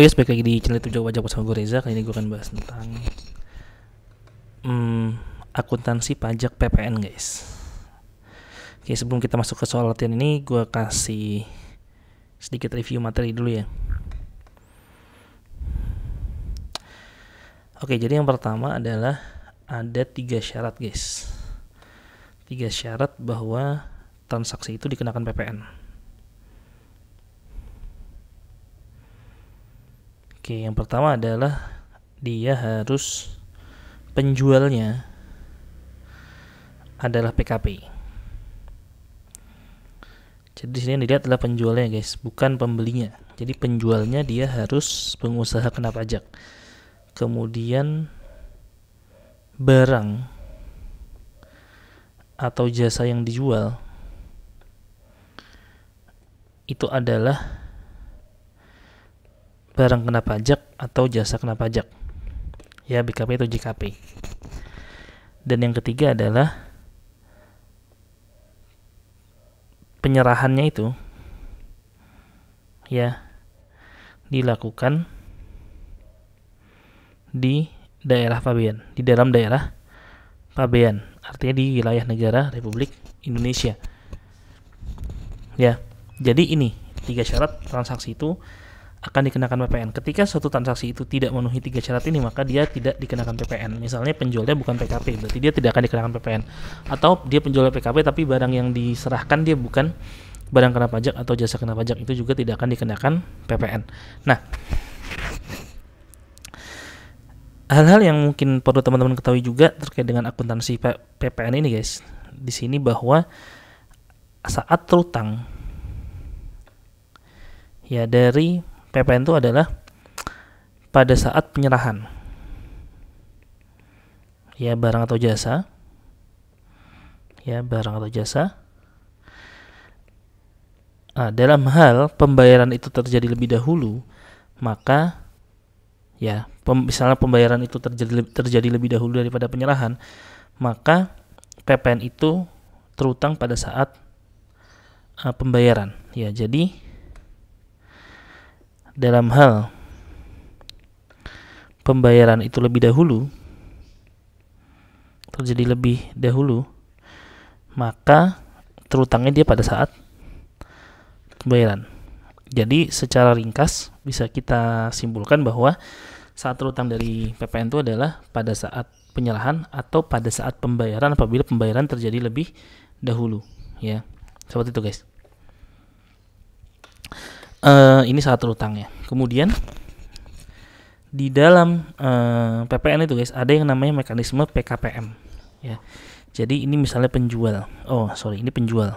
Oh yes, balik di channel itu Jawa Jawa sama gue Reza Kali ini gue akan bahas tentang hmm, Akuntansi pajak PPN guys Oke sebelum kita masuk ke soal latihan ini Gue kasih sedikit review materi dulu ya Oke jadi yang pertama adalah Ada tiga syarat guys Tiga syarat bahwa transaksi itu dikenakan PPN Oke, yang pertama adalah dia harus penjualnya adalah PKP. Jadi di sini yang dilihat adalah penjualnya guys, bukan pembelinya. Jadi penjualnya dia harus pengusaha kena pajak. Kemudian barang atau jasa yang dijual itu adalah barang kena pajak atau jasa kena pajak. Ya, BKP atau JKP. Dan yang ketiga adalah penyerahannya itu ya dilakukan di daerah pabean, di dalam daerah pabean, artinya di wilayah negara Republik Indonesia. Ya. Jadi ini tiga syarat transaksi itu akan dikenakan PPN. Ketika suatu transaksi itu tidak memenuhi tiga syarat ini, maka dia tidak dikenakan PPN. Misalnya penjualnya bukan PKP, berarti dia tidak akan dikenakan PPN. Atau dia penjualnya PKP tapi barang yang diserahkan dia bukan barang kena pajak atau jasa kena pajak itu juga tidak akan dikenakan PPN. Nah, hal-hal yang mungkin perlu teman-teman ketahui juga terkait dengan akuntansi PPN ini, guys. Di sini bahwa saat terutang ya dari PPN itu adalah pada saat penyerahan ya barang atau jasa ya barang atau jasa nah, dalam hal pembayaran itu terjadi lebih dahulu maka ya pem, misalnya pembayaran itu terjadi terjadi lebih dahulu daripada penyerahan maka PPN itu terutang pada saat uh, pembayaran ya jadi dalam hal pembayaran itu lebih dahulu terjadi lebih dahulu maka terutangnya dia pada saat pembayaran jadi secara ringkas bisa kita simpulkan bahwa saat terutang dari PPN itu adalah pada saat penyerahan atau pada saat pembayaran apabila pembayaran terjadi lebih dahulu ya seperti itu guys uh, ini saat terutang ya. Kemudian di dalam uh, eh, PPN itu guys ada yang namanya mekanisme PKPM ya. Jadi ini misalnya penjual. Oh sorry ini penjual.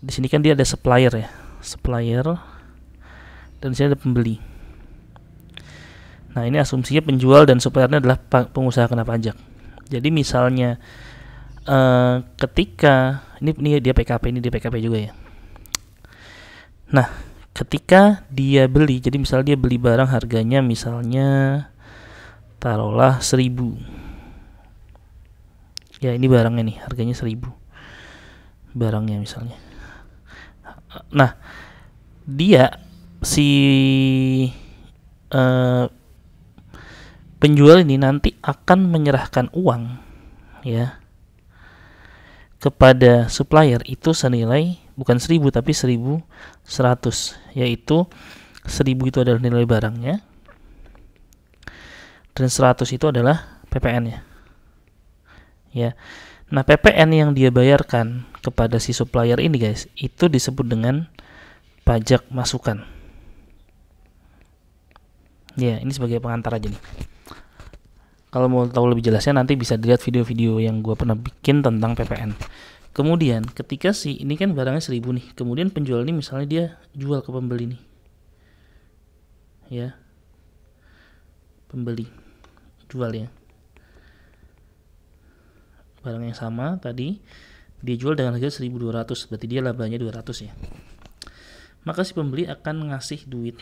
Di sini kan dia ada supplier ya, supplier dan di sini ada pembeli. Nah ini asumsinya penjual dan suppliernya adalah pengusaha kena pajak. Jadi misalnya uh, ketika ini ini dia PKP ini dia PKP juga ya Nah, ketika dia beli, jadi misalnya dia beli barang harganya misalnya taruhlah 1000. Ya, ini barangnya nih, harganya 1000. Barangnya misalnya. Nah, dia si eh penjual ini nanti akan menyerahkan uang ya kepada supplier itu senilai bukan 1000 tapi 1100 yaitu 1000 itu adalah nilai barangnya dan 100 itu adalah PPN-nya ya nah PPN yang dia bayarkan kepada si supplier ini guys itu disebut dengan pajak masukan ya ini sebagai pengantar aja nih kalau mau tahu lebih jelasnya nanti bisa dilihat video-video yang gue pernah bikin tentang PPN Kemudian ketika si ini kan barangnya seribu nih, kemudian penjual ini misalnya dia jual ke pembeli nih, ya, pembeli jual ya, barang yang sama tadi dia jual dengan harga 1200 berarti dia labanya 200 ya maka si pembeli akan ngasih duit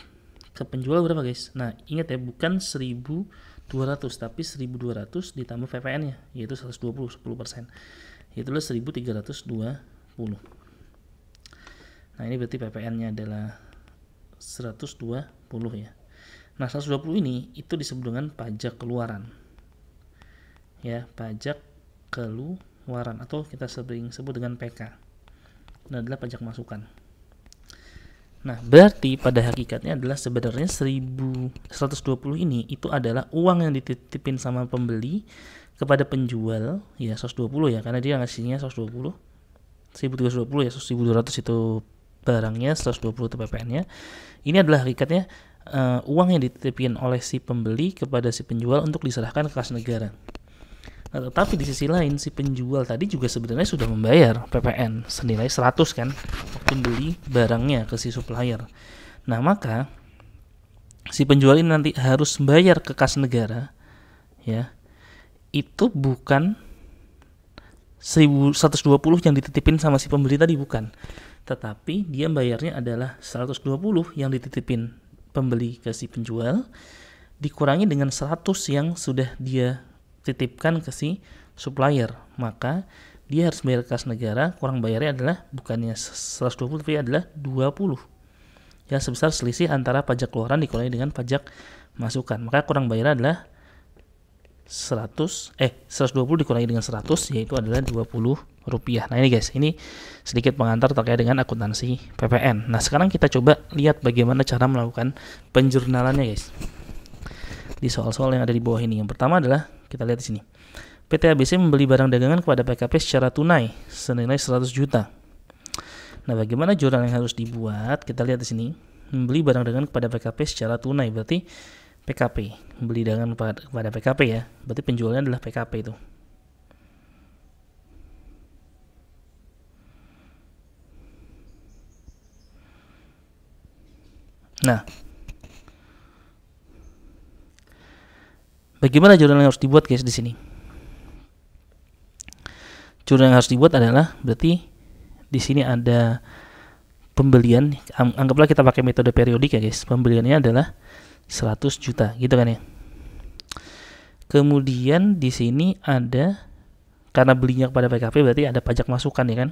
ke penjual berapa guys nah ingat ya bukan 1200 tapi 1200 ditambah VPN nya yaitu 120 10% Itulah 1320. Nah, ini berarti PPN-nya adalah 120 ya. Nah, 120 ini itu disebut dengan pajak keluaran. Ya, pajak keluaran atau kita sering sebut dengan PK. Nah, adalah pajak masukan. Nah, berarti pada hakikatnya adalah sebenarnya 1120 ini itu adalah uang yang dititipin sama pembeli kepada penjual ya 120 ya karena dia ngasihnya 120 1320 ya 1200 itu barangnya 120 itu PPN-nya. Ini adalah hakikatnya uh, uang yang dititipin oleh si pembeli kepada si penjual untuk diserahkan ke kas negara. Nah, tetapi di sisi lain si penjual tadi juga sebenarnya sudah membayar PPN senilai 100 kan pembeli barangnya ke si supplier. Nah, maka si penjual ini nanti harus bayar ke kas negara ya. Itu bukan 1120 yang dititipin sama si pembeli tadi bukan. Tetapi dia bayarnya adalah 120 yang dititipin pembeli ke si penjual dikurangi dengan 100 yang sudah dia titipkan ke si supplier. Maka dia harus bayar kas negara kurang bayarnya adalah bukannya 120 tapi adalah 20 ya sebesar selisih antara pajak keluaran dikurangi dengan pajak masukan maka kurang bayar adalah 100 eh 120 dikurangi dengan 100 yaitu adalah 20 rupiah nah ini guys ini sedikit pengantar terkait dengan akuntansi PPN nah sekarang kita coba lihat bagaimana cara melakukan penjurnalannya guys di soal-soal yang ada di bawah ini yang pertama adalah kita lihat di sini PT ABC membeli barang dagangan kepada PKP secara tunai senilai 100 juta. Nah, bagaimana jurnal yang harus dibuat? Kita lihat di sini. Membeli barang dagangan kepada PKP secara tunai berarti PKP. Membeli dagangan kepada PKP ya. Berarti penjualnya adalah PKP itu. Nah, bagaimana jurnal yang harus dibuat guys di sini? curang yang harus dibuat adalah berarti di sini ada pembelian anggaplah kita pakai metode periodik ya guys pembeliannya adalah 100 juta gitu kan ya kemudian di sini ada karena belinya kepada PKP berarti ada pajak masukan ya kan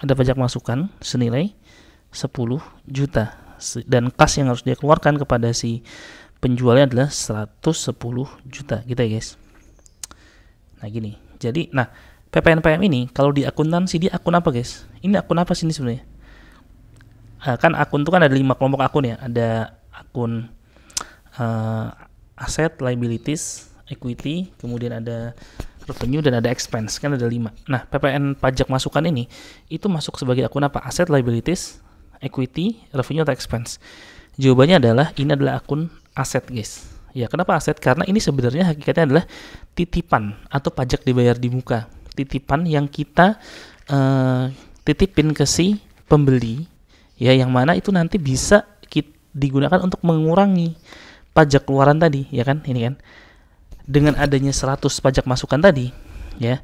ada pajak masukan senilai 10 juta dan kas yang harus dia keluarkan kepada si penjualnya adalah 110 juta gitu ya guys nah gini jadi nah PPN PPNPM ini kalau di akuntansi dia akun apa guys ini akun apa sih ini sebenarnya nah, kan akun itu kan ada lima kelompok akun ya ada akun uh, aset liabilities equity kemudian ada revenue dan ada expense kan ada lima nah PPN pajak masukan ini itu masuk sebagai akun apa aset liabilities equity revenue atau expense Jawabannya adalah ini adalah akun aset guys. Ya kenapa aset? Karena ini sebenarnya hakikatnya adalah titipan atau pajak dibayar di muka. Titipan yang kita uh, titipin ke si pembeli ya yang mana itu nanti bisa kita, digunakan untuk mengurangi pajak keluaran tadi ya kan ini kan dengan adanya 100 pajak masukan tadi ya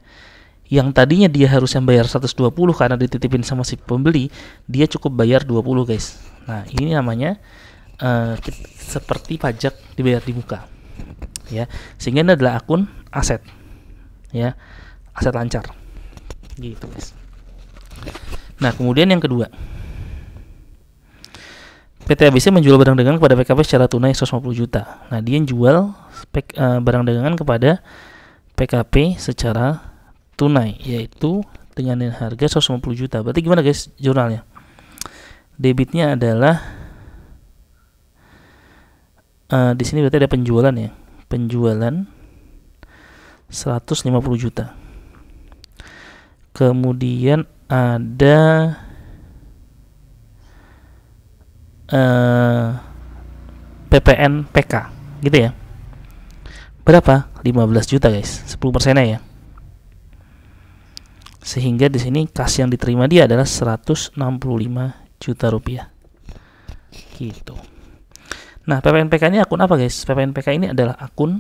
yang tadinya dia harusnya bayar 120 karena dititipin sama si pembeli dia cukup bayar 20 guys nah ini namanya Eh, seperti pajak dibayar di muka ya sehingga ini adalah akun aset ya aset lancar gitu guys nah kemudian yang kedua PT ABC menjual barang dagangan kepada PKP secara tunai 150 juta. Nah, dia yang jual spek, uh, eh, barang dagangan kepada PKP secara tunai, yaitu dengan harga 150 juta. Berarti gimana guys jurnalnya? Debitnya adalah uh, di sini berarti ada penjualan ya penjualan 150 juta kemudian ada uh, eh, PPN PK gitu ya berapa 15 juta guys 10 persennya ya sehingga di sini kas yang diterima dia adalah 165 juta rupiah gitu Nah, PPNPK ini akun apa, guys? PPNPK ini adalah akun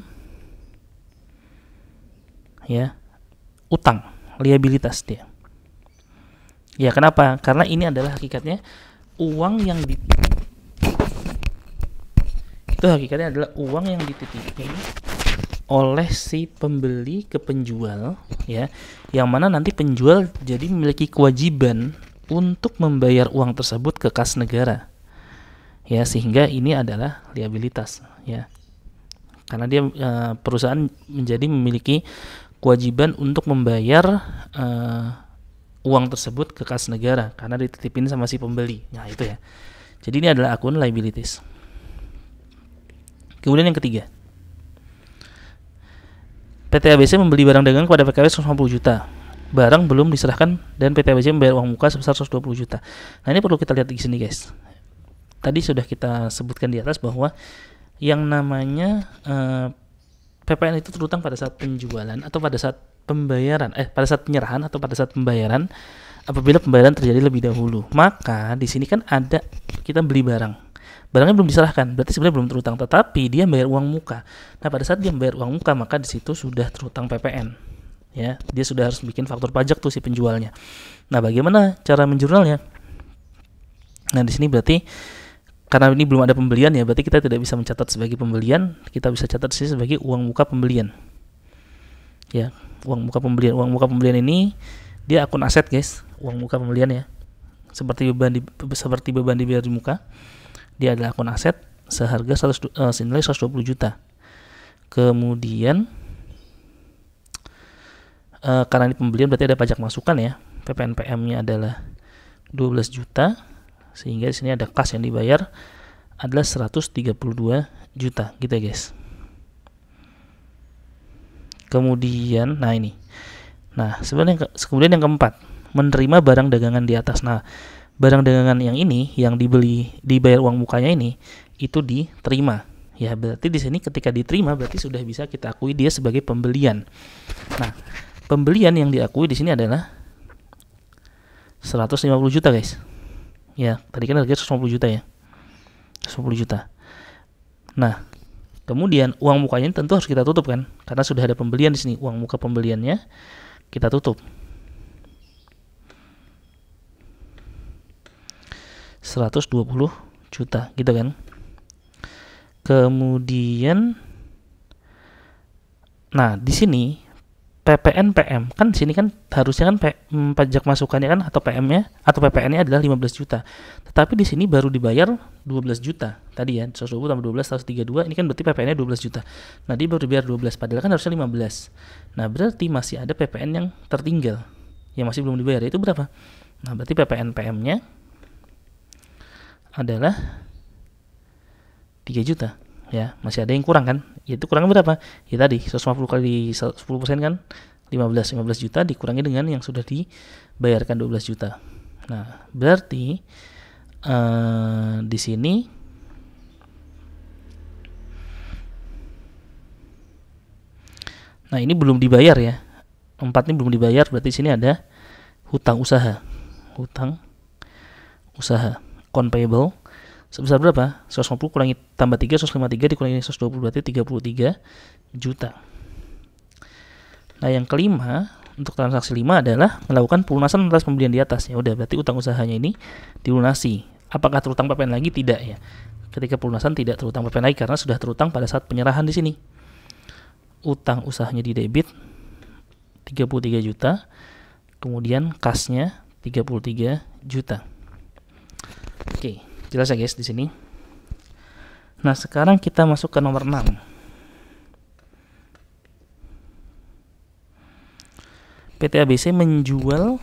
ya, utang, liabilitas dia. Ya, kenapa? Karena ini adalah hakikatnya uang yang di itu hakikatnya adalah uang yang dititipin oleh si pembeli ke penjual ya yang mana nanti penjual jadi memiliki kewajiban untuk membayar uang tersebut ke kas negara ya sehingga ini adalah liabilitas ya karena dia e, perusahaan menjadi memiliki kewajiban untuk membayar e, uang tersebut ke kas negara karena dititipin sama si pembeli nah itu ya jadi ini adalah akun liabilities kemudian yang ketiga PT ABC membeli barang dagang kepada PKW 150 juta barang belum diserahkan dan PT ABC membayar uang muka sebesar 120 juta. Nah ini perlu kita lihat di sini guys tadi sudah kita sebutkan di atas bahwa yang namanya uh, eh, PPN itu terutang pada saat penjualan atau pada saat pembayaran eh pada saat penyerahan atau pada saat pembayaran apabila pembayaran terjadi lebih dahulu maka di sini kan ada kita beli barang barangnya belum diserahkan berarti sebenarnya belum terutang tetapi dia bayar uang muka nah pada saat dia bayar uang muka maka di situ sudah terutang PPN ya dia sudah harus bikin faktur pajak tuh si penjualnya nah bagaimana cara menjurnalnya nah di sini berarti karena ini belum ada pembelian ya berarti kita tidak bisa mencatat sebagai pembelian kita bisa catat sini sebagai uang muka pembelian ya uang muka pembelian uang muka pembelian ini dia akun aset guys uang muka pembelian ya seperti beban di seperti beban di biar di muka dia adalah akun aset seharga 100, uh, eh, senilai 120 juta kemudian uh, karena ini pembelian berarti ada pajak masukan ya PPNPM nya adalah 12 juta sehingga di sini ada kas yang dibayar adalah 132 juta gitu ya guys kemudian nah ini nah sebenarnya kemudian yang keempat menerima barang dagangan di atas nah barang dagangan yang ini yang dibeli dibayar uang mukanya ini itu diterima ya berarti di sini ketika diterima berarti sudah bisa kita akui dia sebagai pembelian nah pembelian yang diakui di sini adalah 150 juta guys ya tadi kan harga 150 juta ya 150 juta nah kemudian uang mukanya tentu harus kita tutup kan karena sudah ada pembelian di sini uang muka pembeliannya kita tutup 120 juta gitu kan kemudian nah di sini PPN PM kan sini kan harusnya kan P, hmm, pajak masukannya kan atau PM-nya atau PPN-nya adalah 15 juta. Tetapi di sini baru dibayar 12 juta. Tadi ya 120 tambah 12 132 ini kan berarti PPN-nya 12 juta. Nah, dia baru dibayar 12 padahal kan harusnya 15. Nah, berarti masih ada PPN yang tertinggal yang masih belum dibayar itu berapa? Nah, berarti PPN PM-nya adalah 3 juta ya masih ada yang kurang kan itu kurangnya berapa ya tadi 150 kali 10 persen kan 15 15 juta dikurangi dengan yang sudah dibayarkan 12 juta nah berarti uh, di sini nah ini belum dibayar ya empat ini belum dibayar berarti sini ada hutang usaha hutang usaha convertible sebesar berapa? 150 kurangi tambah 3, 153 dikurangi 120 berarti 33 juta. Nah, yang kelima untuk transaksi 5 adalah melakukan pelunasan atas pembelian di atas. Ya udah, berarti utang usahanya ini dilunasi. Apakah terutang PPN lagi? Tidak ya. Ketika pelunasan tidak terutang PPN lagi karena sudah terutang pada saat penyerahan di sini. Utang usahanya di debit 33 juta. Kemudian kasnya 33 juta. Oke. Okay. Jelas ya guys di sini. Nah, sekarang kita masuk ke nomor 6. PT ABC menjual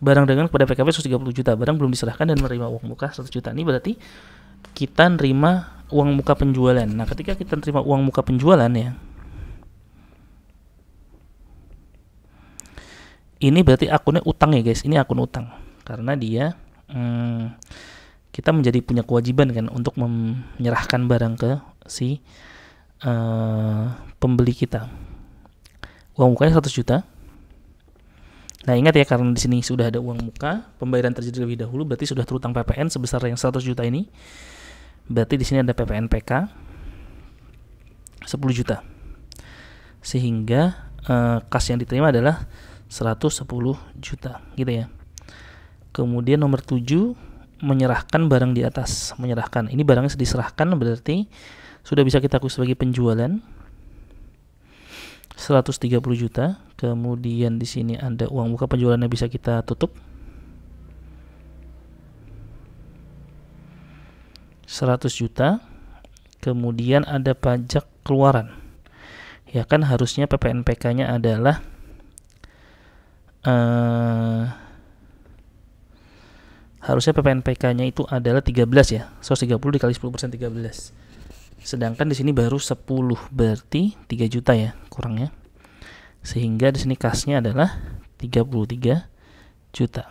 barang dagangan kepada PKP 130 juta. Barang belum diserahkan dan menerima uang muka 100 juta. Ini berarti kita nerima uang muka penjualan. Nah, ketika kita terima uang muka penjualan ya, ini berarti akunnya utang ya guys. Ini akun utang karena dia hmm, kita menjadi punya kewajiban kan untuk menyerahkan barang ke si uh, pembeli kita. Uang mukanya 100 juta. Nah, ingat ya karena di sini sudah ada uang muka, pembayaran terjadi lebih dahulu berarti sudah terutang PPN sebesar yang 100 juta ini. Berarti di sini ada PPN PK 10 juta. Sehingga uh, kas yang diterima adalah 110 juta gitu ya. Kemudian nomor 7 menyerahkan barang di atas menyerahkan ini barangnya diserahkan berarti sudah bisa kita akui sebagai penjualan 130 juta kemudian di sini ada uang muka penjualannya bisa kita tutup 100 juta kemudian ada pajak keluaran ya kan harusnya PPNPK nya adalah uh, harusnya PPNPK-nya itu adalah 13 ya. 130 dikali 10% 13. Sedangkan di sini baru 10, berarti 3 juta ya kurangnya. Sehingga di sini kasnya adalah 33 juta.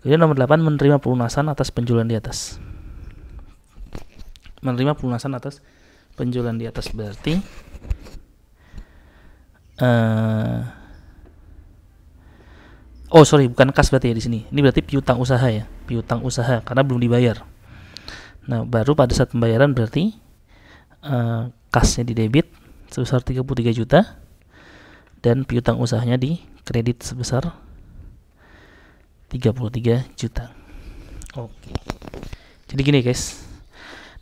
Kemudian nomor 8 menerima pelunasan atas penjualan di atas. Menerima pelunasan atas penjualan di atas berarti eh uh, oh sorry bukan kas berarti ya di sini ini berarti piutang usaha ya piutang usaha karena belum dibayar nah baru pada saat pembayaran berarti uh, kasnya di debit sebesar 33 juta dan piutang usahanya di kredit sebesar 33 juta oke jadi gini guys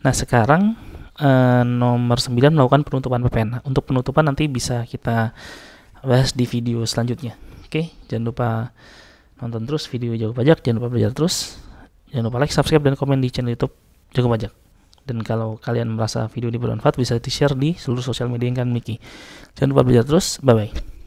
nah sekarang uh, nomor 9 melakukan penutupan PPN nah, untuk penutupan nanti bisa kita bahas di video selanjutnya Oke, jangan lupa nonton terus video Jago Pajak, jangan lupa belajar terus. Jangan lupa like, subscribe, dan komen di channel YouTube Jago Pajak. Dan kalau kalian merasa video ini bermanfaat, bisa di-share di seluruh sosial media yang kalian miliki. Jangan lupa belajar terus. Bye-bye.